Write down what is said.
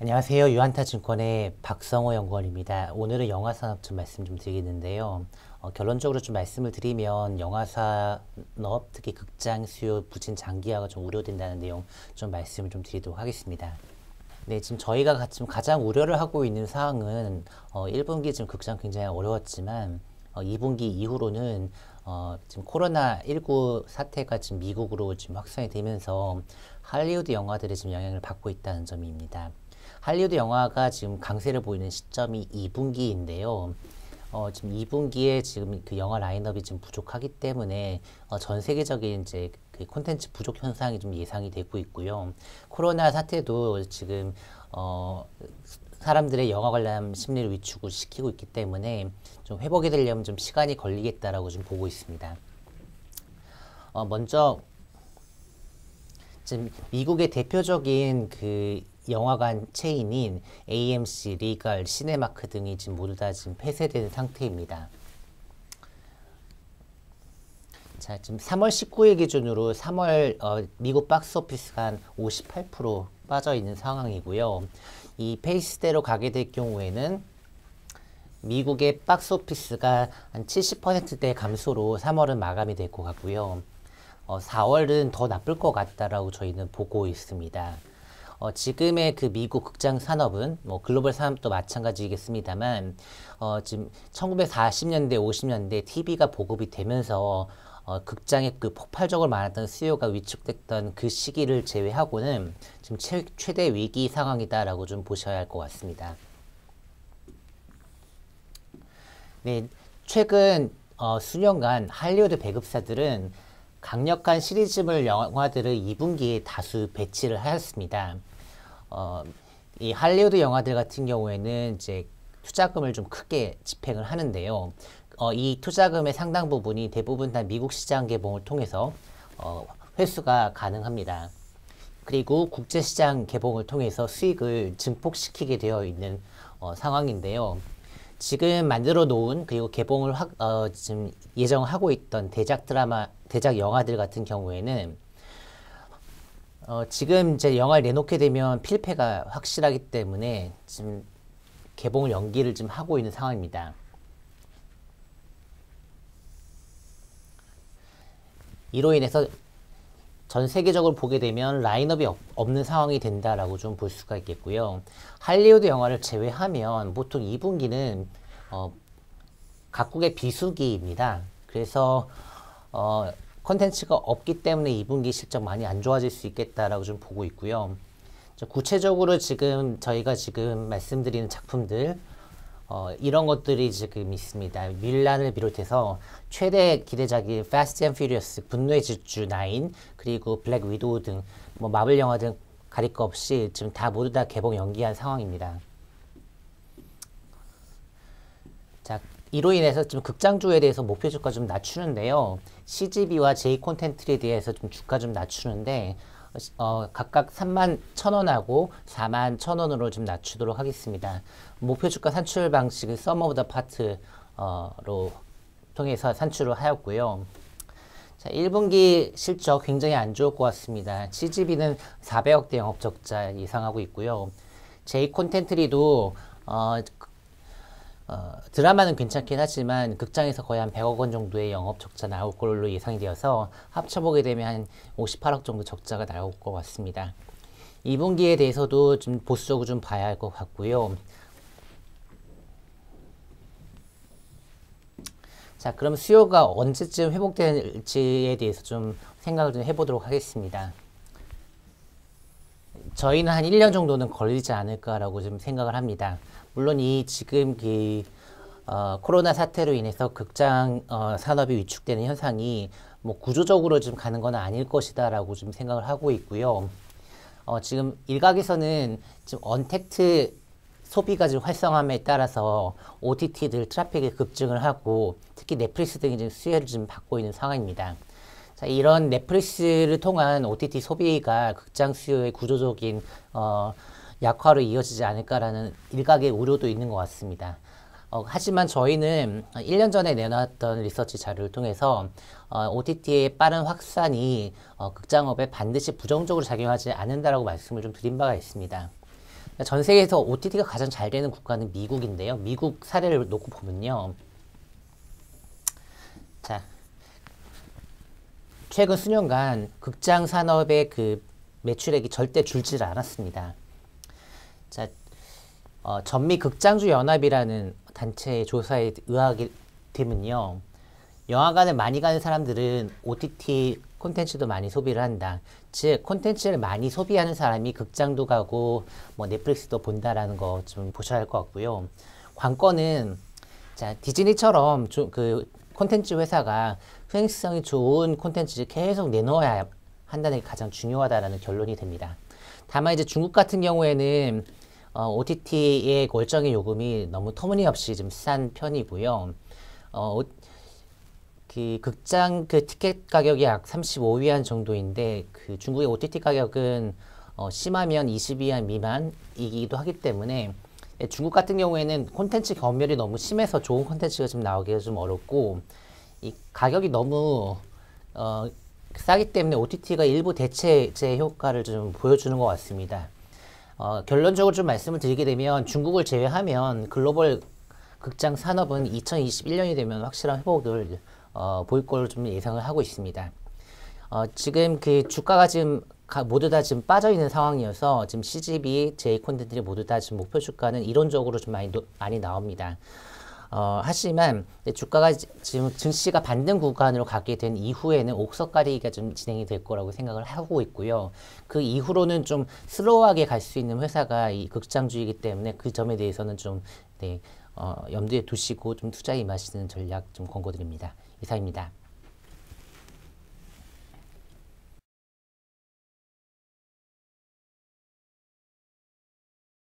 안녕하세요. 유한타증권의 박성호 연구원입니다. 오늘은 영화산업 좀 말씀 좀 드리겠는데요. 어, 결론적으로 좀 말씀을 드리면 영화산업 특히 극장 수요 부진 장기화가 좀 우려된다는 내용 좀 말씀을 좀 드리도록 하겠습니다. 네, 지금 저희가 지금 가장 우려를 하고 있는 사항은 어, 1분기 지금 극장 굉장히 어려웠지만 어, 2분기 이후로는 어, 지금 코로나 19 사태가 지금 미국으로 지금 확산이 되면서 할리우드 영화들이 지금 영향을 받고 있다는 점입니다. 할리우드 영화가 지금 강세를 보이는 시점이 2분기인데요. 어, 지금 2분기에 지금 그 영화 라인업이 지금 부족하기 때문에 어, 전 세계적인 이제 그 콘텐츠 부족 현상이 좀 예상이 되고 있고요. 코로나 사태도 지금 어, 사람들의 영화 관람 심리를 위축을 시키고 있기 때문에 좀 회복이 되려면 좀 시간이 걸리겠다라고 좀 보고 있습니다. 어, 먼저 지금 미국의 대표적인 그 영화관 체인인 AMC, 리갈, 시네마크 등이 지금 모두 다 지금 폐쇄된 상태입니다. 자, 지금 3월 19일 기준으로 3월 어, 미국 박스오피스가 한58% 빠져 있는 상황이고요. 이 페이스대로 가게 될 경우에는 미국의 박스오피스가 한 70%대 감소로 3월은 마감이 될 것 같고요. 어, 4월은 더 나쁠 것 같다라고 저희는 보고 있습니다. 어, 지금의 그 미국 극장 산업은 뭐 글로벌 산업도 마찬가지겠습니다만 이 어, 지금 1940년대, 50년대 TV가 보급이 되면서 어, 극장의 그 폭발적으로 많았던 수요가 위축됐던 그 시기를 제외하고는 지금 최, 최대 위기 상황이다라고 좀 보셔야 할 것 같습니다. 네, 최근 어, 수년간 할리우드 배급사들은 강력한 시리즈물 영화들을 2분기에 다수 배치를 하였습니다. 어, 이 할리우드 영화들 같은 경우에는 이제 투자금을 좀 크게 집행을 하는데요. 어, 이 투자금의 상당 부분이 대부분 다 미국 시장 개봉을 통해서 어, 회수가 가능합니다. 그리고 국제시장 개봉을 통해서 수익을 증폭시키게 되어 있는 어, 상황인데요. 지금 만들어 놓은 그리고 개봉을 하, 어, 지금 예정하고 있던 대작 드라마, 대작 영화들 같은 경우에는 어, 지금 이제 영화를 내놓게 되면 필패가 확실하기 때문에 지금 개봉 연기를 지 하고 있는 상황입니다. 이로 인해서 전 세계적으로 보게 되면 라인업이 없, 는 상황이 된다라고 좀 볼 수가 있겠고요. 할리우드 영화를 제외하면 보통 2분기는 어, 각국의 비수기입니다. 그래서 어, 컨텐츠가 없기 때문에 2분기 실적 많이 안 좋아질 수 있겠다라고 좀 보고 있고요. 구체적으로 지금 저희가 지금 말씀드리는 작품들 어, 이런 것들이 지금 있습니다. 밀란을 비롯해서 최대 기대작인 Fast and Furious, 분노의 질주 9, 그리고 블랙 위도우 등 뭐 마블 영화 등 가릴 것 없이 지금 다 모두 다 개봉 연기한 상황입니다. 자, 이로 인해서 지금 극장주에 대해서 목표 주가 좀 낮추는데요. CGV와 J 콘텐츠에 대해서 좀 주가 좀 낮추는데 어, 각각 3만 1,000원하고 4만 1,000원으로 좀 낮추도록 하겠습니다. 목표 주가 산출 방식을 서머보다 파트로 통해서 산출을 하였고요. 자, 1분기 실적 굉장히 안 좋을 것 같습니다. CGV는 400억대 영업적자 예상하고 있고요. J 콘텐트리도 어, 어, 드라마는 괜찮긴 하지만 극장에서 거의 한 100억 원 정도의 영업 적자 나올 걸로 예상되어서 합쳐보게 되면 한 58억 정도 적자가 나올 것 같습니다. 2분기에 대해서도 좀 보수적으로 좀 봐야 할 것 같고요. 자, 그럼 수요가 언제쯤 회복될지에 대해서 좀 생각을 좀 해보도록 하겠습니다. 저희는 한 1년 정도는 걸리지 않을까라고 좀 생각을 합니다. 물론 이 지금 그 어, 코로나 사태로 인해서 극장 어, 산업이 위축되는 현상이 뭐 구조적으로 좀 가는 건 아닐 것이다라고 좀 생각을 하고 있고요. 어, 지금 일각에서는 지금 언택트 소비가 지금 활성함에 따라서 OTT들 트래픽이 급증을 하고 특히 넷플릭스 등이 지금 수혜를 좀 받고 있는 상황입니다. 자, 이런 넷플릭스를 통한 OTT 소비가 극장 수요의 구조적인 어, 약화로 이어지지 않을까라는 일각의 우려도 있는 것 같습니다. 어, 하지만 저희는 1년 전에 내놨던 리서치 자료를 통해서 어, OTT의 빠른 확산이 어, 극장업에 반드시 부정적으로 작용하지 않는다라고 말씀을 좀 드린 바가 있습니다. 전 세계에서 OTT가 가장 잘 되는 국가는 미국인데요. 미국 사례를 놓고 보면요. 자, 최근 수년간 극장 산업의 그 매출액이 절대 줄지 않았습니다. 자, 어, 전미 극장주 연합이라는 단체의 조사에 의하면요. 영화관을 많이 가는 사람들은 OTT 콘텐츠도 많이 소비를 한다. 즉 콘텐츠를 많이 소비하는 사람이 극장도 가고 뭐 넷플릭스도 본다라는 거 좀 보셔야 할 것 같고요. 관건은 자 디즈니처럼 조, 그 콘텐츠 회사가 흥행성이 좋은 콘텐츠를 계속 내놓아야 한다는 게 가장 중요하다라는 결론이 됩니다. 다만 이제 중국 같은 경우에는 어, OTT의 월정의 요금이 너무 터무니없이 좀 싼 편이고요. 어, 그 극장 그 티켓 가격이 약 35위안 정도인데 그 중국의 OTT 가격은 어, 심하면 20위안 미만이기도 하기 때문에 예, 중국 같은 경우에는 콘텐츠 검열이 너무 심해서 좋은 콘텐츠가 좀 나오기가 좀 어렵고 이 가격이 너무 어, 싸기 때문에 OTT가 일부 대체제 효과를 좀 보여주는 것 같습니다. 어, 결론적으로 좀 말씀을 드리게 되면 중국을 제외하면 글로벌 극장 산업은 2021년이 되면 확실한 회복을 어, 보일 걸로 좀 예상을 하고 있습니다. 어, 지금 그 주가가 지금 모두 다 지금 빠져 있는 상황이어서 지금 CGV, J 콘텐츠들이 모두 다 지금 목표 주가는 이론적으로 좀 많이 많이 나옵니다. 어, 하지만 주가가 지금 증시가 반등 구간으로 가게 된 이후에는 옥석가리가 기좀 진행이 될 거라고 생각을 하고 있고요. 그 이후로는 좀 슬로우하게 갈 수 있는 회사가 이 극장주이기 때문에 그 점에 대해서는 좀 네, 어, 염두에 두시고 좀 투자에 임하시는 전략 좀 권고드립니다. 이상입니다.